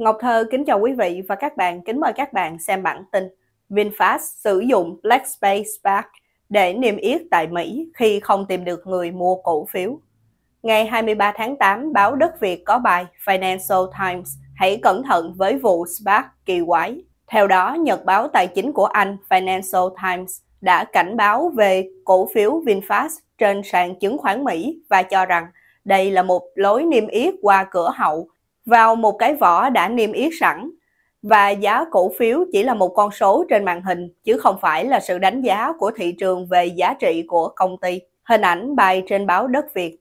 Ngọc Thơ kính chào quý vị và các bạn, kính mời các bạn xem bản tin VinFast sử dụng Black Space Park để niêm yết tại Mỹ khi không tìm được người mua cổ phiếu. Ngày 23 tháng 8, báo Đất Việt có bài Financial Times hãy cẩn thận với vụ SPAC kỳ quái. Theo đó, nhật báo tài chính của Anh Financial Times đã cảnh báo về cổ phiếu VinFast trên sàn chứng khoán Mỹ và cho rằng đây là một lối niêm yết qua cửa hậu vào một cái vỏ đã niêm yết sẵn và giá cổ phiếu chỉ là một con số trên màn hình chứ không phải là sự đánh giá của thị trường về giá trị của công ty. Hình ảnh bài trên báo Đất Việt.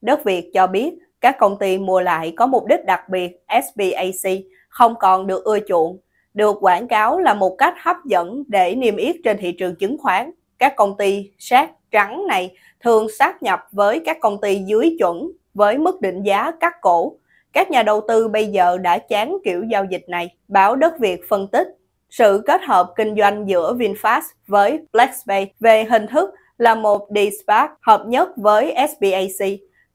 Đất Việt cho biết các công ty mua lại có mục đích đặc biệt SBAC không còn được ưa chuộng, được quảng cáo là một cách hấp dẫn để niêm yết trên thị trường chứng khoán. Các công ty sát trắng này thường sát nhập với các công ty dưới chuẩn với mức định giá cắt cổ các nhà đầu tư bây giờ đã chán kiểu giao dịch này. Báo Đất Việt phân tích sự kết hợp kinh doanh giữa VinFast với BlackSpace về hình thức là một D-SPAC hợp nhất với SBAC.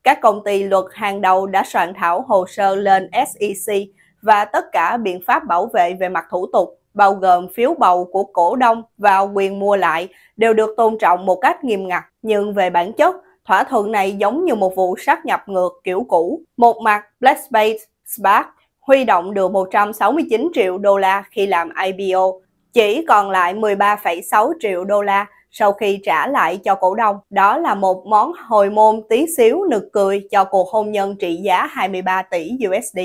Các công ty luật hàng đầu đã soạn thảo hồ sơ lên SEC và tất cả biện pháp bảo vệ về mặt thủ tục, bao gồm phiếu bầu của cổ đông và quyền mua lại, đều được tôn trọng một cách nghiêm ngặt. Nhưng về bản chất, Thỏa thuận này giống như một vụ sát nhập ngược kiểu cũ. Một mặt, Blackspace Spark huy động được 169 triệu đô la khi làm IPO, chỉ còn lại 13,6 triệu đô la sau khi trả lại cho cổ đông. Đó là một món hồi môn tí xíu nực cười cho cuộc hôn nhân trị giá 23 tỷ USD.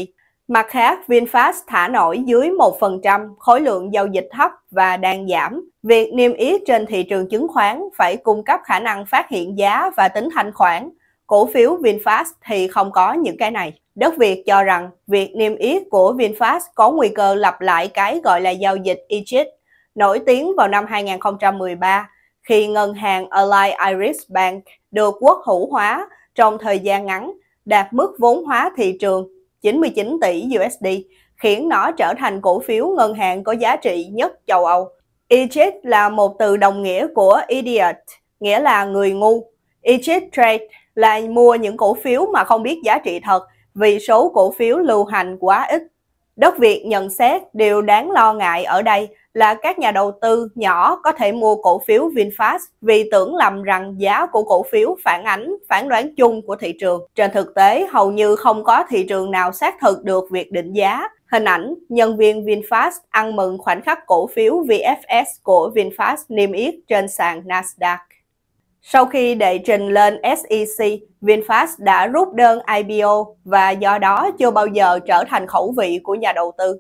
Mặt khác, VinFast thả nổi dưới 1%, khối lượng giao dịch thấp và đang giảm. Việc niêm yết trên thị trường chứng khoán phải cung cấp khả năng phát hiện giá và tính thanh khoản. Cổ phiếu VinFast thì không có những cái này. Đất Việt cho rằng việc niêm yết của VinFast có nguy cơ lặp lại cái gọi là giao dịch Egypt, nổi tiếng vào năm 2013 khi ngân hàng Ally Iris Bank được quốc hữu hóa trong thời gian ngắn, đạt mức vốn hóa thị trường 99 tỷ USD, khiến nó trở thành cổ phiếu ngân hàng có giá trị nhất châu Âu. Egypt là một từ đồng nghĩa của idiot, nghĩa là người ngu. Egypt Trade là mua những cổ phiếu mà không biết giá trị thật vì số cổ phiếu lưu hành quá ít. Đất Việt nhận xét điều đáng lo ngại ở đây là các nhà đầu tư nhỏ có thể mua cổ phiếu VinFast vì tưởng lầm rằng giá của cổ phiếu phản ánh phản đoán chung của thị trường. Trên thực tế, hầu như không có thị trường nào xác thực được việc định giá. Hình ảnh nhân viên VinFast ăn mừng khoảnh khắc cổ phiếu VFS của VinFast niêm yết trên sàn Nasdaq. Sau khi đệ trình lên SEC, VinFast đã rút đơn IPO và do đó chưa bao giờ trở thành khẩu vị của nhà đầu tư.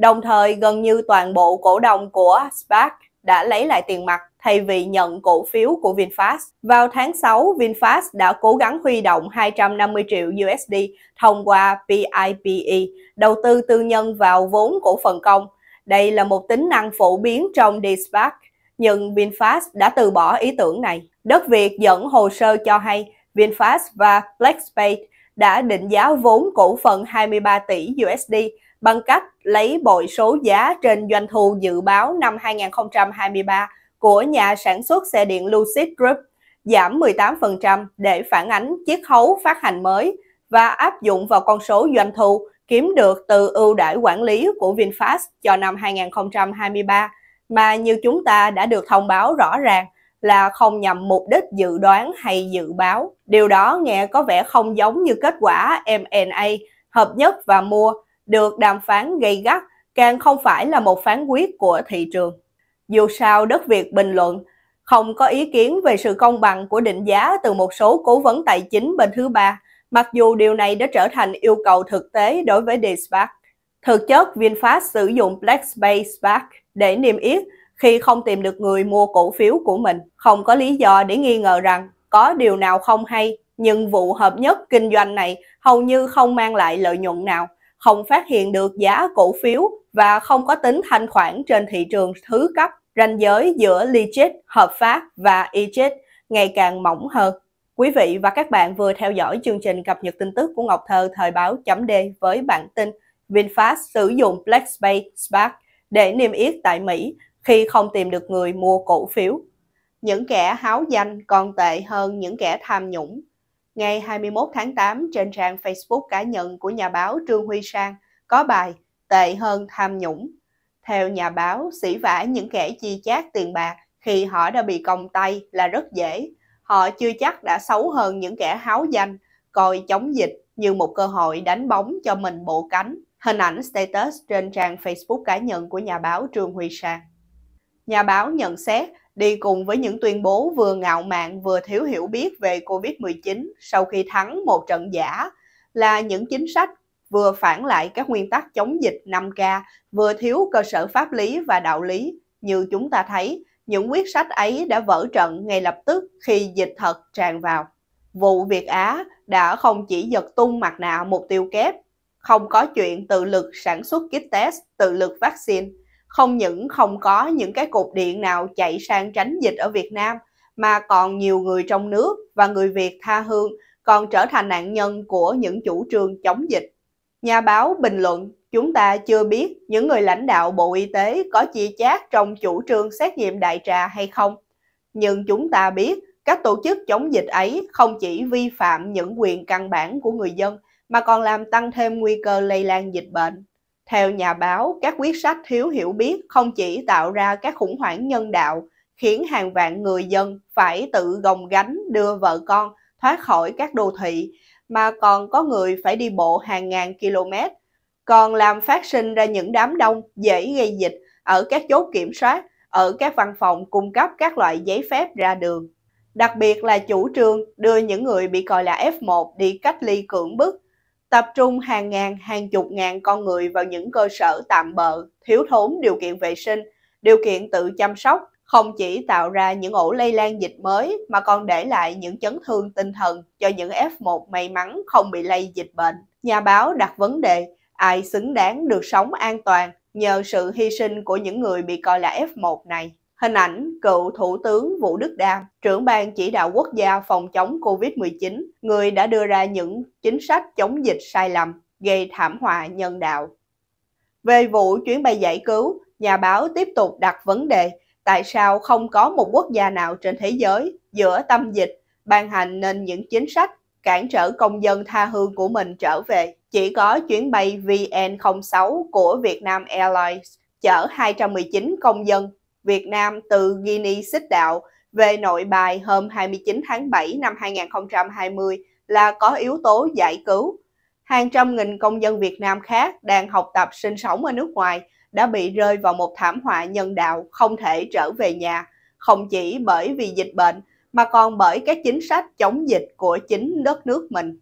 Đồng thời, gần như toàn bộ cổ đông của SPAC đã lấy lại tiền mặt thay vì nhận cổ phiếu của VinFast. Vào tháng 6, VinFast đã cố gắng huy động 250 triệu USD thông qua PIPE, đầu tư tư nhân vào vốn cổ phần công. Đây là một tính năng phổ biến trong DSPAC, nhưng VinFast đã từ bỏ ý tưởng này. Đất Việt dẫn hồ sơ cho hay VinFast và BlackSpace đã định giá vốn cổ phần 23 tỷ USD bằng cách lấy bội số giá trên doanh thu dự báo năm 2023 của nhà sản xuất xe điện Lucid Group giảm 18% để phản ánh chiết khấu phát hành mới và áp dụng vào con số doanh thu kiếm được từ ưu đãi quản lý của VinFast cho năm 2023 mà như chúng ta đã được thông báo rõ ràng là không nhằm mục đích dự đoán hay dự báo. Điều đó nghe có vẻ không giống như kết quả M&A hợp nhất và mua được đàm phán gây gắt càng không phải là một phán quyết của thị trường. Dù sao, đất Việt bình luận không có ý kiến về sự công bằng của định giá từ một số cố vấn tài chính bên thứ ba, mặc dù điều này đã trở thành yêu cầu thực tế đối với DSPAC. Thực chất, VinFast sử dụng Black Space SPAC để niêm yết khi không tìm được người mua cổ phiếu của mình. Không có lý do để nghi ngờ rằng có điều nào không hay, nhưng vụ hợp nhất kinh doanh này hầu như không mang lại lợi nhuận nào không phát hiện được giá cổ phiếu và không có tính thanh khoản trên thị trường thứ cấp, ranh giới giữa legit, hợp pháp và illicit ngày càng mỏng hơn. Quý vị và các bạn vừa theo dõi chương trình cập nhật tin tức của Ngọc Thơ thời báo chấm D với bản tin VinFast sử dụng Blackspace Spark để niêm yết tại Mỹ khi không tìm được người mua cổ phiếu. Những kẻ háo danh còn tệ hơn những kẻ tham nhũng ngày 21 tháng 8 trên trang Facebook cá nhân của nhà báo Trương Huy Sang có bài Tệ hơn tham nhũng. Theo nhà báo, sỉ vả những kẻ chi chác tiền bạc khi họ đã bị còng tay là rất dễ. Họ chưa chắc đã xấu hơn những kẻ háo danh, coi chống dịch như một cơ hội đánh bóng cho mình bộ cánh. Hình ảnh status trên trang Facebook cá nhân của nhà báo Trương Huy Sang. Nhà báo nhận xét đi cùng với những tuyên bố vừa ngạo mạn vừa thiếu hiểu biết về Covid-19 sau khi thắng một trận giả là những chính sách vừa phản lại các nguyên tắc chống dịch 5K, vừa thiếu cơ sở pháp lý và đạo lý. Như chúng ta thấy, những quyết sách ấy đã vỡ trận ngay lập tức khi dịch thật tràn vào. Vụ Việt Á đã không chỉ giật tung mặt nạ mục tiêu kép, không có chuyện tự lực sản xuất kit test, tự lực vaccine, không những không có những cái cột điện nào chạy sang tránh dịch ở Việt Nam mà còn nhiều người trong nước và người Việt tha hương còn trở thành nạn nhân của những chủ trương chống dịch. Nhà báo bình luận, chúng ta chưa biết những người lãnh đạo Bộ Y tế có chia chác trong chủ trương xét nghiệm đại trà hay không. Nhưng chúng ta biết các tổ chức chống dịch ấy không chỉ vi phạm những quyền căn bản của người dân mà còn làm tăng thêm nguy cơ lây lan dịch bệnh. Theo nhà báo, các quyết sách thiếu hiểu biết không chỉ tạo ra các khủng hoảng nhân đạo, khiến hàng vạn người dân phải tự gồng gánh đưa vợ con thoát khỏi các đô thị, mà còn có người phải đi bộ hàng ngàn km, còn làm phát sinh ra những đám đông dễ gây dịch ở các chốt kiểm soát, ở các văn phòng cung cấp các loại giấy phép ra đường. Đặc biệt là chủ trương đưa những người bị coi là F1 đi cách ly cưỡng bức tập trung hàng ngàn, hàng chục ngàn con người vào những cơ sở tạm bợ, thiếu thốn điều kiện vệ sinh, điều kiện tự chăm sóc, không chỉ tạo ra những ổ lây lan dịch mới mà còn để lại những chấn thương tinh thần cho những F1 may mắn không bị lây dịch bệnh. Nhà báo đặt vấn đề ai xứng đáng được sống an toàn nhờ sự hy sinh của những người bị coi là F1 này. Hình ảnh cựu Thủ tướng Vũ Đức Đam, trưởng ban chỉ đạo quốc gia phòng chống COVID-19, người đã đưa ra những chính sách chống dịch sai lầm, gây thảm họa nhân đạo. Về vụ chuyến bay giải cứu, nhà báo tiếp tục đặt vấn đề tại sao không có một quốc gia nào trên thế giới giữa tâm dịch ban hành nên những chính sách cản trở công dân tha hương của mình trở về. Chỉ có chuyến bay VN06 của Vietnam Airlines chở 219 công dân Việt Nam từ Guinea xích đạo về nội bài hôm 29 tháng 7 năm 2020 là có yếu tố giải cứu. Hàng trăm nghìn công dân Việt Nam khác đang học tập sinh sống ở nước ngoài đã bị rơi vào một thảm họa nhân đạo không thể trở về nhà, không chỉ bởi vì dịch bệnh mà còn bởi các chính sách chống dịch của chính đất nước mình.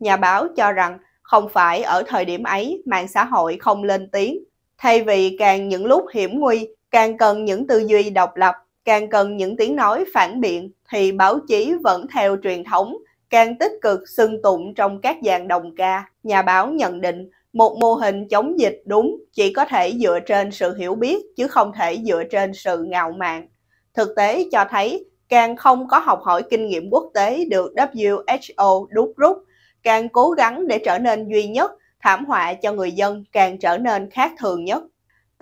Nhà báo cho rằng không phải ở thời điểm ấy mạng xã hội không lên tiếng. Thay vì càng những lúc hiểm nguy càng cần những tư duy độc lập, càng cần những tiếng nói phản biện thì báo chí vẫn theo truyền thống càng tích cực xưng tụng trong các dàn đồng ca. Nhà báo nhận định một mô hình chống dịch đúng chỉ có thể dựa trên sự hiểu biết chứ không thể dựa trên sự ngạo mạn. Thực tế cho thấy càng không có học hỏi kinh nghiệm quốc tế được WHO đúc rút, càng cố gắng để trở nên duy nhất, thảm họa cho người dân càng trở nên khác thường nhất.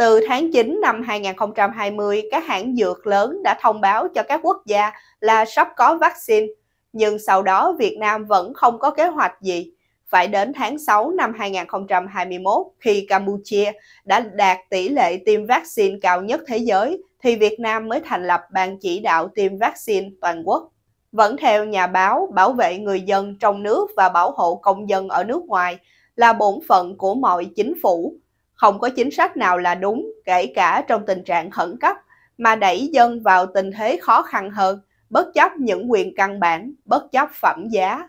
Từ tháng 9 năm 2020, các hãng dược lớn đã thông báo cho các quốc gia là sắp có vaccine, nhưng sau đó Việt Nam vẫn không có kế hoạch gì. Phải đến tháng 6 năm 2021, khi Campuchia đã đạt tỷ lệ tiêm vaccine cao nhất thế giới, thì Việt Nam mới thành lập Ban chỉ đạo tiêm vaccine toàn quốc. Vẫn theo nhà báo, bảo vệ người dân trong nước và bảo hộ công dân ở nước ngoài là bổn phận của mọi chính phủ, không có chính sách nào là đúng kể cả trong tình trạng khẩn cấp mà đẩy dân vào tình thế khó khăn hơn bất chấp những quyền căn bản bất chấp phẩm giá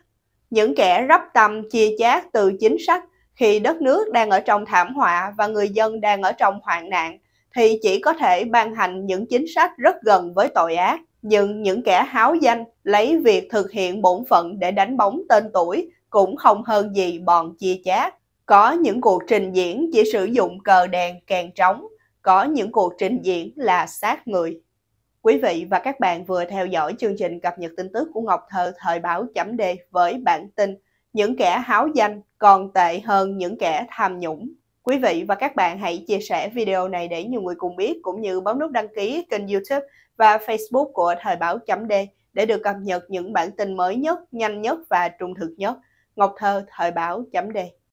những kẻ rắp tâm chia chác từ chính sách khi đất nước đang ở trong thảm họa và người dân đang ở trong hoạn nạn thì chỉ có thể ban hành những chính sách rất gần với tội ác nhưng những kẻ háo danh lấy việc thực hiện bổn phận để đánh bóng tên tuổi cũng không hơn gì bọn chia chác có những cuộc trình diễn chỉ sử dụng cờ đèn kèn trống, có những cuộc trình diễn là sát người. Quý vị và các bạn vừa theo dõi chương trình cập nhật tin tức của Ngọc Thơ thời báo chấm đề với bản tin Những kẻ háo danh còn tệ hơn những kẻ tham nhũng. Quý vị và các bạn hãy chia sẻ video này để nhiều người cùng biết cũng như bấm nút đăng ký kênh YouTube và Facebook của thời báo chấm đề để được cập nhật những bản tin mới nhất, nhanh nhất và trung thực nhất. Ngọc Thơ thời báo chấm đề